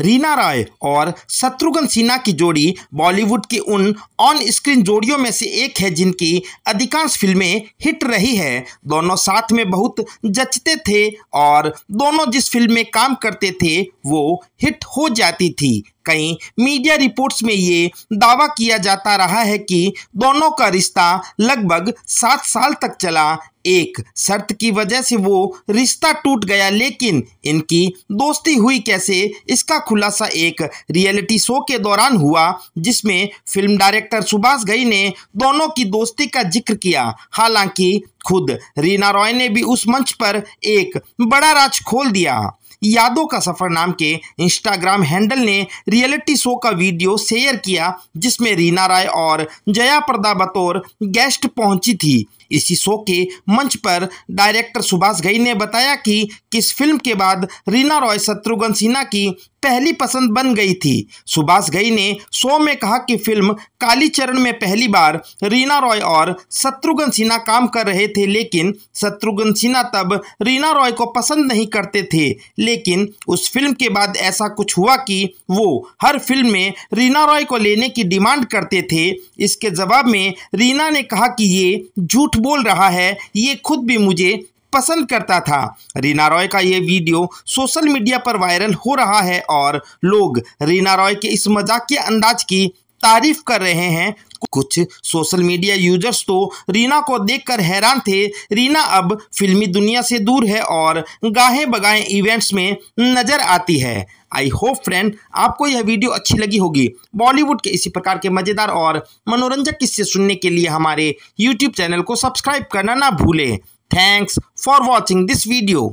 रीना राय और शत्रुघ्न सिन्हा की जोड़ी बॉलीवुड की उन ऑन स्क्रीन जोड़ियों में से एक है जिनकी अधिकांश फिल्में हिट रही है दोनों साथ में बहुत जचते थे और दोनों जिस फिल्म में काम करते थे वो हिट हो जाती थी कई मीडिया रिपोर्ट्स में ये दावा किया जाता रहा है कि दोनों का रिश्ता लगभग सात साल तक चला एक शर्त की वजह से वो रिश्ता टूट गया लेकिन इनकी दोस्ती हुई कैसे इसका खुलासा एक रियलिटी शो के दौरान हुआ जिसमें फिल्म डायरेक्टर सुभाष गई ने दोनों की दोस्ती का जिक्र किया हालांकि खुद रीना रॉय ने भी उस मंच पर एक बड़ा राज खोल दिया यादव का सफर नाम के इंस्टाग्राम हैंडल ने रियलिटी शो का वीडियो शेयर किया जिसमें रीना राय और जया प्रदा बतौर गेस्ट पहुंची थी इसी शो के मंच पर डायरेक्टर सुभाष घई ने बताया कि किस फिल्म के बाद रीना रॉय शत्रुघ्न सिन्हा की पहली पसंद बन गई थी सुभाष घई ने शो में कहा कि फिल्म काली चरण में पहली बार रीना रॉय और शत्रुघ्न सिन्हा काम कर रहे थे लेकिन शत्रुघ्न सिन्हा तब रीना रॉय को पसंद नहीं करते थे लेकिन उस फिल्म के बाद ऐसा कुछ हुआ कि वो हर फिल्म में रीना रॉय को लेने की डिमांड करते थे इसके जवाब में रीना ने कहा कि ये झूठ कुछ बोल रहा है ये खुद भी मुझे पसंद करता था रीना रॉय का ये वीडियो सोशल मीडिया पर वायरल हो रहा है और लोग रीना रॉय के इस मजाक के अंदाज की तारीफ कर रहे हैं कुछ सोशल मीडिया यूजर्स तो रीना को देखकर हैरान थे रीना अब फिल्मी दुनिया से दूर है और गाहे बगाहे इवेंट्स में नजर आती है आई होप फ्रेंड आपको यह वीडियो अच्छी लगी होगी बॉलीवुड के इसी प्रकार के मज़ेदार और मनोरंजक किस्से सुनने के लिए हमारे यूट्यूब चैनल को सब्सक्राइब करना ना भूलें thanks for watching this video